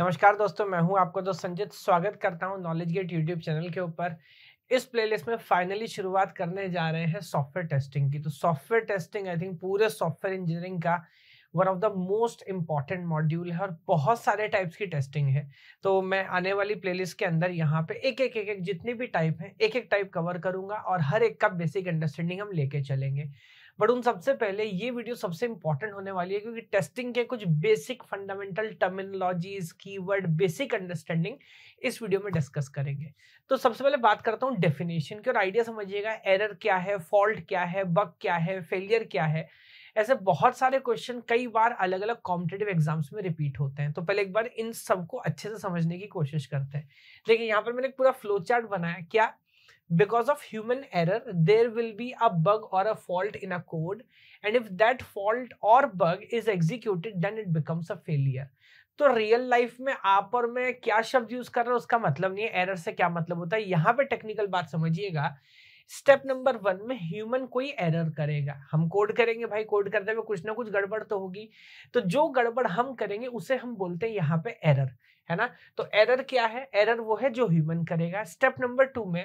नमस्कार दोस्तों मैं हूं आपको दोस्त संजित स्वागत करता हूं नॉलेज गेट यूट्यूब चैनल के ऊपर इस प्लेलिस्ट में फाइनली शुरुआत करने जा रहे हैं सॉफ्टवेयर टेस्टिंग की तो सॉफ्टवेयर टेस्टिंग आई थिंक पूरे सॉफ्टवेयर इंजीनियरिंग का one of the most important module है और बहुत सारे टाइप्स की टेस्टिंग है तो मैं आने वाली प्लेलिस्ट के अंदर यहाँ पे एक एक एक एक जितने भी टाइप हैं एक एक टाइप कवर करूंगा और हर एक का बेसिक अंडरस्टैंडिंग हम लेके चलेंगे बट उन सबसे पहले ये वीडियो सबसे इंपॉर्टेंट होने वाली है क्योंकि टेस्टिंग के कुछ basic fundamental terminologies keyword basic understanding इस वीडियो में डिस्कस करेंगे तो सबसे पहले बात करता हूँ डेफिनेशन की और आइडिया समझिएगा एरर क्या है फॉल्ट क्या है बग क्या है फेलियर क्या है ऐसे बहुत सारे क्वेश्चन कई बार अलग अलग कॉम्पिटेटिव एग्जाम्स में रिपीट होते हैं तो पहले एक बार इन सबको अच्छे से समझने की कोशिश करते हैं देखिए यहाँ पर मैंने एक पूरा फ्लो चार्ट बनाया क्या because of human error there will be a bug or a fault in a code and if that fault or bug is executed then it becomes a failure तो रियल लाइफ में आप और मैं क्या शब्द use कर रहा हूं उसका मतलब नहीं है एरर से क्या मतलब होता है यहां पे टेक्निकल बात समझिएगा स्टेप नंबर वन में ह्यूमन कोई एरर करेगा हम कोड करेंगे भाई कोड करते हुए कुछ ना कुछ गड़बड़ तो होगी तो जो गड़बड़ हम करेंगे उसे हम बोलते हैं यहाँ पे एरर है ना तो एरर क्या है एरर वो है जो ह्यूमन करेगा स्टेप नंबर टू में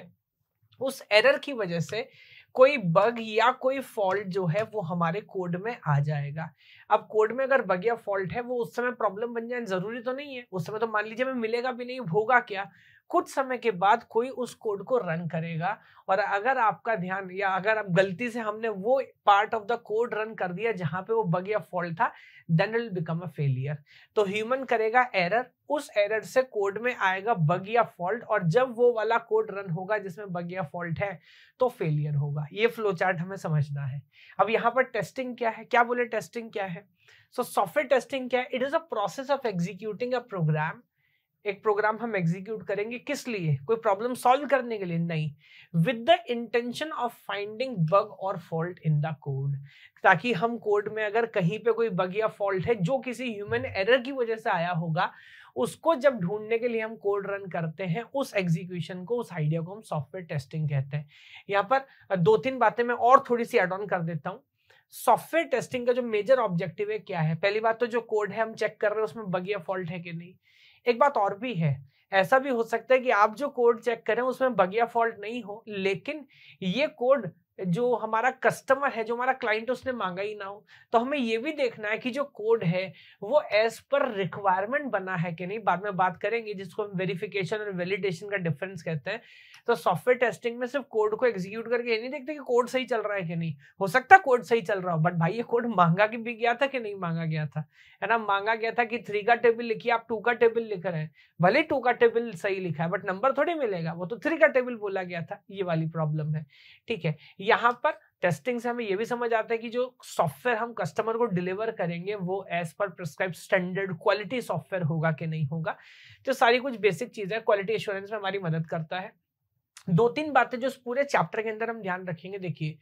उस एरर की वजह से कोई बग या कोई फॉल्ट जो है वो हमारे कोड में आ जाएगा अब कोड में अगर बग या फॉल्ट है वो उस समय प्रॉब्लम बन जाए जरूरी तो नहीं है उस समय तो मान लीजिए हमें मिलेगा भी नहीं होगा क्या कुछ समय के बाद कोई उस कोड को रन करेगा और अगर आपका ध्यान या अगर आप गलती से हमने वो part of the code run कर दिया जहां पे वो बग या फॉल्ट था then will become a failure तो ह्यूमन करेगा एरर उस एरर से कोड में आएगा बग या फॉल्ट और जब वो वाला कोड रन होगा जिसमें बग या फॉल्ट है तो फेलियर होगा ये फ्लो चार्ट हमें समझना है अब यहाँ पर टेस्टिंग क्या है क्या बोले टेस्टिंग क्या है सो सॉफ्टवेयर टेस्टिंग क्या है it is a process of executing a program एक प्रोग्राम हम एग्जीक्यूट करेंगे किस लिए कोई प्रॉब्लम सॉल्व करने के लिए नहीं with the intention of finding bug और फॉल्ट इन द कोड ताकि हम कोड में अगर कहीं पे कोई बग या फॉल्ट है जो किसी ह्यूमन एरर की वजह से आया होगा उसको जब ढूंढने के लिए हम कोड रन करते हैं उस एग्जीक्यूशन को उस आइडिया को हम सॉफ्टवेयर टेस्टिंग कहते हैं यहाँ पर दो तीन बातें मैं और थोड़ी सी एड ऑन कर देता हूँ सॉफ्टवेयर टेस्टिंग का जो मेजर ऑब्जेक्टिव है क्या है पहली बात तो जो कोड है हम चेक कर रहे हैं उसमें बग या फॉल्ट है कि नहीं एक बात और भी है ऐसा भी हो सकता है कि आप जो कोड चेक करें उसमें बगिया फॉल्ट नहीं हो लेकिन ये कोड जो हमारा कस्टमर है जो हमारा क्लाइंट उसने मांगा ही ना हो तो हमें ये भी देखना है कि जो कोड है वो एज पर रिक्वायरमेंट बना है कि नहीं बाद में बात करेंगे जिसको हम वेरिफिकेशन और वैलिडेशन का डिफरेंस कहते हैं तो सॉफ्टवेयर टेस्टिंग में सिर्फ कोड को एग्जीक्यूट करके ये नहीं देखते कि कोड सही चल रहा है कि नहीं हो सकता कोड सही चल रहा हो बट भाई ये कोड मांगा कि भी गया था कि नहीं मांगा गया था है ना मांगा गया था कि थ्री का टेबल लिखिए आप टू का टेबल लिख रहे हैं भले टू का टेबल सही लिखा है बट नंबर थोड़ी मिलेगा वो तो थ्री का टेबल बोला गया था ये वाली प्रॉब्लम है ठीक है यहाँ पर टेस्टिंग से हमें यह भी समझ आता है कि जो सॉफ्टवेयर हम कस्टमर को डिलीवर करेंगे वो as per prescribe standard quality software होगा कि नहीं होगा तो सारी कुछ बेसिक चीज़ें क्वालिटी एश्योरेंस में हमारी मदद करता है दो तीन बातें जो इस पूरे चैप्टर के अंदर हम ध्यान रखेंगे देखिए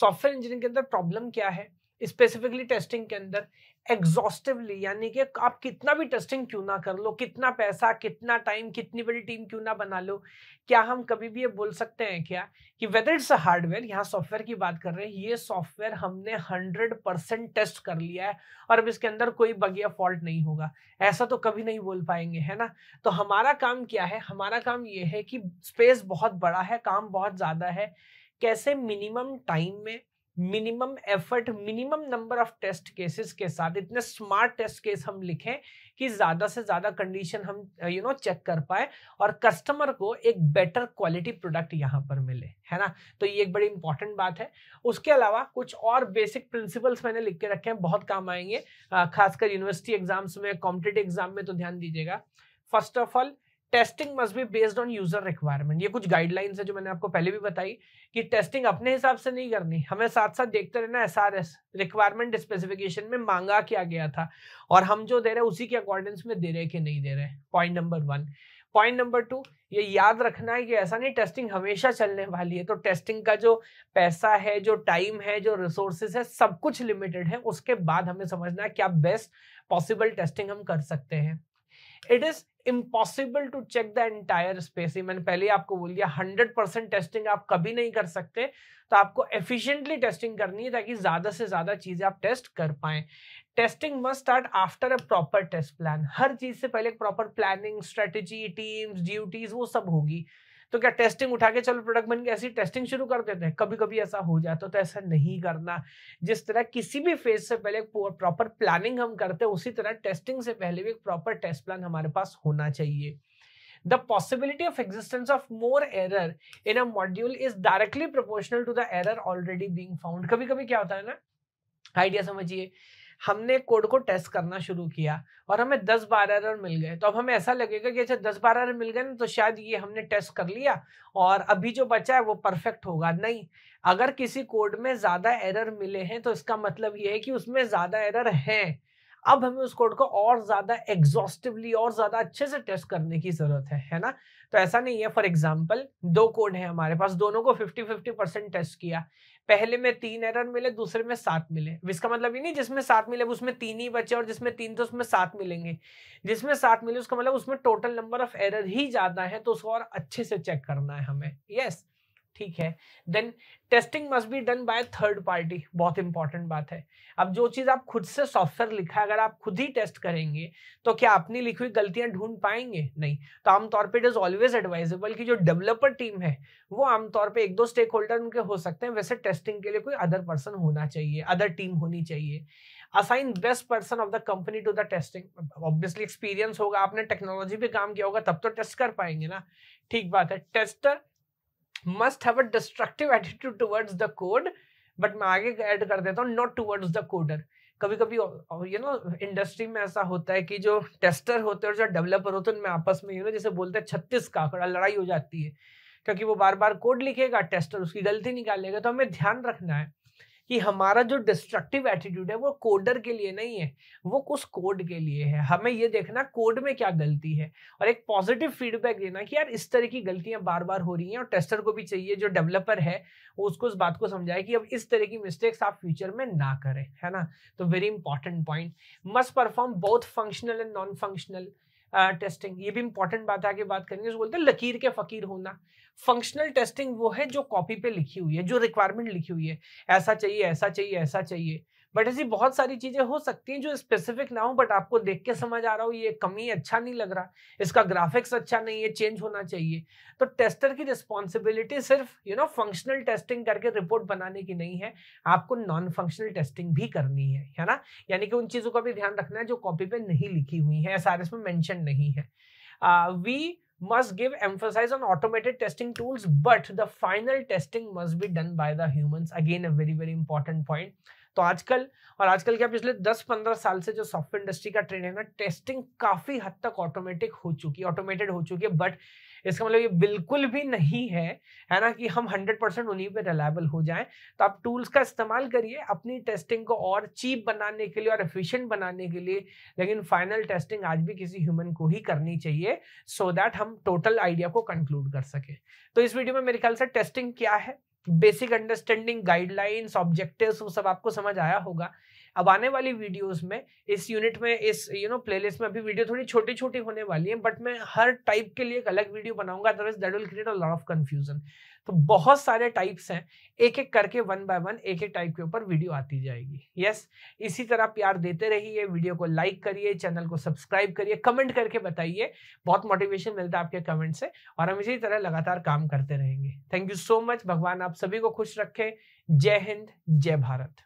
सॉफ्टवेयर इंजीनियरिंग के अंदर प्रॉब्लम क्या है स्पेसिफिकली टेस्टिंग के अंदर एग्जॉस्टिवली यानी कि आप कितना भी टेस्टिंग क्यों ना कर लो कितना पैसा कितना टाइम कितनी बड़ी टीम क्यों ना बना लो क्या हम कभी भी ये बोल सकते हैं क्या कि वेदर इट्स अ हार्डवेयर यहाँ सॉफ्टवेयर की बात कर रहे हैं ये सॉफ्टवेयर हमने हंड्रेड परसेंट टेस्ट कर लिया है और अब इसके अंदर कोई बग या फॉल्ट नहीं होगा ऐसा तो कभी नहीं बोल पाएंगे है ना तो हमारा काम क्या है हमारा काम ये है कि स्पेस बहुत बड़ा है काम बहुत ज़्यादा है कैसे मिनिमम टाइम में minimum effort minimum number of test cases के साथ इतने स्मार्ट टेस्ट केस हम लिखें कि ज़्यादा से ज़्यादा कंडीशन हम you you know know, check कर पाए और कस्टमर को एक बेटर क्वालिटी प्रोडक्ट यहाँ पर मिले है ना तो ये एक बड़ी इंपॉर्टेंट बात है उसके अलावा कुछ और बेसिक प्रिंसिपल्स मैंने लिख के रखे हैं बहुत काम आएंगे खासकर यूनिवर्सिटी एग्जाम्स में कॉम्पिटेटिव एग्जाम में तो ध्यान दीजिएगा first of all testing must be based on user requirement ये कुछ गाइडलाइंस है जो मैंने आपको पहले भी बताई कि टेस्टिंग अपने हिसाब से नहीं करनी हमें साथ साथ देखते रहना S R S requirement specification में मांगा क्या गया था और हम जो दे रहे हैं उसी के अकॉर्डिंग में दे रहे कि नहीं दे रहे point number one point number two ये याद रखना है कि ऐसा नहीं टेस्टिंग हमेशा चलने वाली है तो टेस्टिंग का जो पैसा है जो टाइम है जो रिसोर्सेस है सब कुछ लिमिटेड है उसके बाद हमें समझना है क्या बेस्ट पॉसिबल टेस्टिंग हम कर सकते हैं it is impossible to check the entire space मैंने पहले आपको बोल दिया हंड्रेड परसेंट टेस्टिंग आप कभी नहीं कर सकते तो आपको एफिशिएंटली टेस्टिंग करनी है ताकि ज्यादा से ज्यादा चीजें आप टेस्ट कर पाए testing must start after a proper test plan हर चीज से पहले एक proper planning strategy teams duties वो सब होगी तो क्या टेस्टिंग उठा के चलो प्रोडक्ट बन गया ऐसी टेस्टिंग शुरू कर देते हैं कभी कभी ऐसा हो जाता तो ऐसा नहीं करना जिस तरह किसी भी फेज से पहले प्रॉपर प्लानिंग हम करते हैं उसी तरह टेस्टिंग से पहले भी एक प्रॉपर टेस्ट प्लान हमारे पास होना चाहिए the possibility of existence of more error in a module is directly proportional to the error already being found कभी कभी क्या होता है ना आइडिया समझिए हमने कोड को टेस्ट करना शुरू किया और हमें दस बारह एरर मिल गए तो अब हमें ऐसा लगेगा कि अच्छा दस बारह एरर मिल गए ना तो शायद ये हमने टेस्ट कर लिया और अभी जो बचा है वो परफेक्ट होगा नहीं अगर किसी कोड में ज़्यादा एरर मिले हैं तो इसका मतलब ये है कि उसमें ज़्यादा एरर हैं अब हमें उस कोड को और ज्यादा एग्जॉस्टिवली और ज्यादा अच्छे से टेस्ट करने की जरूरत है है ना तो ऐसा नहीं है फॉर एग्जाम्पल दो कोड है हमारे पास दोनों को फिफ्टी फिफ्टी परसेंट टेस्ट किया पहले में तीन एरर मिले दूसरे में सात मिले इसका मतलब ये नहीं जिसमें सात मिले उसमें तीन ही बचे और जिसमें तीन तो उसमें सात मिलेंगे जिसमें सात मिले उसका मतलब उसमें टोटल नंबर ऑफ एरर ही ज्यादा है तो उसको और अच्छे से चेक करना है हमें यस yes. ठीक है then testing must be done by third party बहुत इंपॉर्टेंट बात है अब जो चीज़ आप खुद से सॉफ्टवेयर लिखा है अगर आप खुद ही टेस्ट करेंगे तो क्या अपनी लिखी हुई गलतियां ढूंढ पाएंगे नहीं तो आमतौर पर इट इज़ ऑलवेज एडवाइजेबल कि जो डेवलपर टीम है वो आमतौर पर एक दो स्टेक होल्डर उनके हो सकते हैं वैसे टेस्टिंग के लिए कोई अदर पर्सन होना चाहिए अदर टीम होनी चाहिए assign best person of the company to the testing obviously experience होगा आपने टेक्नोलॉजी पे काम किया होगा तब तो टेस्ट कर पाएंगे ना ठीक बात है tester must have a destructive attitude towards the code but मैं आगे ऐड कर देता हूँ नॉट टुवर्ड्स द कोडर कभी कभी यू नो इंडस्ट्री में ऐसा होता है कि जो टेस्टर होते हैं और जो डेवलपर होते हैं उनमें आपस में यू नो जैसे बोलते हैं छत्तीस काकड़ा लड़ाई हो जाती है क्योंकि वो बार बार कोड लिखेगा टेस्टर उसकी गलती निकालेगा तो हमें ध्यान रखना है कि हमारा जो डिस्ट्रक्टिव एटीट्यूड है वो कोडर के लिए नहीं है वो कुछ कोड के लिए है हमें ये देखना कोड में क्या गलती है और एक पॉजिटिव फीडबैक देना कि यार इस तरह की गलतियां बार बार हो रही हैं और टेस्टर को भी चाहिए जो डेवलपर है वो उसको उस बात को समझाए कि अब इस तरह की मिस्टेक्स आप फ्यूचर में ना करें है ना तो very important point must perform both functional and non functional testing ये भी इंपॉर्टेंट बात है आगे बात करेंगे उसको बोलते हैं लकीर के फकीर होना फंक्शनल टेस्टिंग वो है जो कॉपी पे लिखी हुई है जो रिक्वायरमेंट लिखी हुई है ऐसा चाहिए ऐसा चाहिए ऐसा चाहिए बट ऐसी बहुत सारी चीजें हो सकती हैं जो स्पेसिफिक ना हो बट आपको देख के समझ आ रहा हो ये कमी अच्छा नहीं लग रहा इसका ग्राफिक्स अच्छा नहीं है चेंज होना चाहिए तो टेस्टर की रिस्पॉन्सिबिलिटी सिर्फ यू नो फंक्शनल टेस्टिंग करके रिपोर्ट बनाने की नहीं है आपको नॉन फंक्शनल टेस्टिंग भी करनी है है ना यानी कि उन चीजों का भी ध्यान रखना है जो कॉपी पे नहीं लिखी हुई है एस में मैंशन नहीं है we must give emphasize on automated testing tools but the final testing must be done by the humans again a very very important point तो आजकल और आजकल क्या पिछले 10-15 साल से जो सॉफ्टवेयर इंडस्ट्री का ट्रेंड है ना टेस्टिंग काफी हद तक ऑटोमेटिक हो चुकी है ऑटोमेटेड हो चुकी है बट इसका मतलब ये बिल्कुल भी नहीं है है ना कि हम 100 परसेंट उन्हीं पर रिलायबल हो जाएं तो आप टूल्स का इस्तेमाल करिए अपनी टेस्टिंग को और चीप बनाने के लिए और एफिशिएंट बनाने के लिए लेकिन फाइनल टेस्टिंग आज भी किसी ह्यूमन को ही करनी चाहिए सो so दैट हम टोटल आइडिया को कंक्लूड कर सके तो इस वीडियो में मेरे ख्याल से टेस्टिंग क्या है बेसिक अंडरस्टैंडिंग गाइडलाइंस ऑब्जेक्टिव्स वो सब आपको समझ आया होगा अब आने वाली वीडियोस में इस यूनिट में इस यू नो प्लेलिस्ट में अभी वीडियो थोड़ी छोटी छोटी होने वाली है बट मैं हर टाइप के लिए एक अलग वीडियो बनाऊंगा otherwise that will create a lot of confusion तो बहुत सारे टाइप्स हैं एक एक करके वन बाय वन एक एक टाइप के ऊपर वीडियो आती जाएगी यस yes, इसी तरह प्यार देते रहिए वीडियो को लाइक करिए चैनल को सब्सक्राइब करिए कमेंट करके बताइए बहुत मोटिवेशन मिलता है आपके कमेंट से और हम इसी तरह लगातार काम करते रहेंगे थैंक यू सो मच भगवान आप सभी को खुश रखें जय हिंद जय भारत